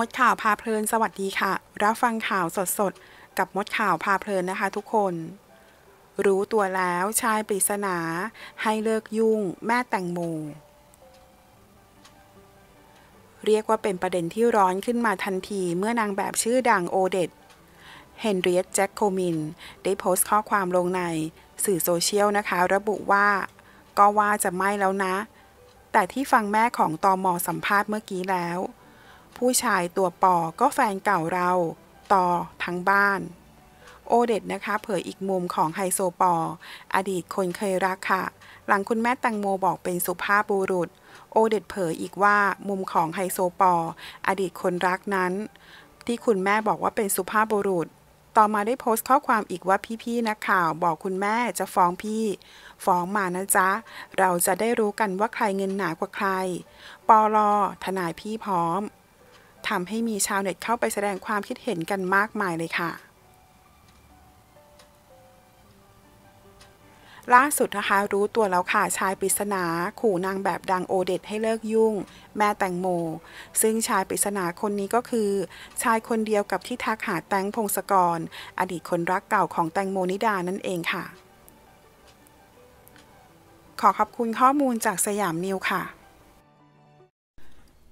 มดข่าวพาเพลินสวัสดีค่ะ รับฟังข่าวสดสดกับมดข่าวพาเพลินนะคะทุกคน รู้ตัวแล้วชายปริศนา ให้เลิกยุ่งแม่แตงโม เรียกว่าเป็นประเด็นที่ร้อนขึ้นมาทันทีเมื่อนางแบบชื่อดังโอเดตเฮนรียตแจ็คโคมินได้โพสต์ข้อความลงใน สื่อโซเชียลนะคะ ระบุว่า ก็ว่าจะไม่แล้วนะ แต่ที่ฟังแม่ของตอมอสัมภาษณ์เมื่อกี้แล้วผู้ชายตัวปอก็แฟนเก่าเรา ต่อทั้งบ้าน โอเดตนะคะ เผยอีกมุมของไฮโซปออดีตคนเคยรักค่ะ หลังคุณแม่ตังโมบอกเป็นสุภาพบุรุษ โอเดตเผยอีกว่ามุมของไฮโซปออดีตคนรักนั้น ที่คุณแม่บอกว่าเป็นสุภาพบุรุษ ต่อมาได้โพสต์ข้อความอีกว่าพี่ๆนักข่าว บอกคุณแม่จะฟ้องพี่ ฟ้องมานะจ๊ะเราจะได้รู้กันว่าใครเงินหนากว่าใครปอลอทนายพี่พร้อมทำให้มีชาวเน็ตเข้าไปแสดงความคิดเห็นกันมากมายเลยค่ะ ล่าสุดนะคะรู้ตัวแล้วค่ะ ชายปริศนา ขู่นางแบบดังโอเดตให้เลิกยุ่ง แม่แตงโม ซึ่งชายปริศนาคนนี้ก็คือ ชายคนเดียวกับที่ทักหาแตงพงศกร อดีตคนรักเก่าของแตงโมนิดานั่นเองค่ะ ขอขอบคุณข้อมูลจากสยามนิวค่ะ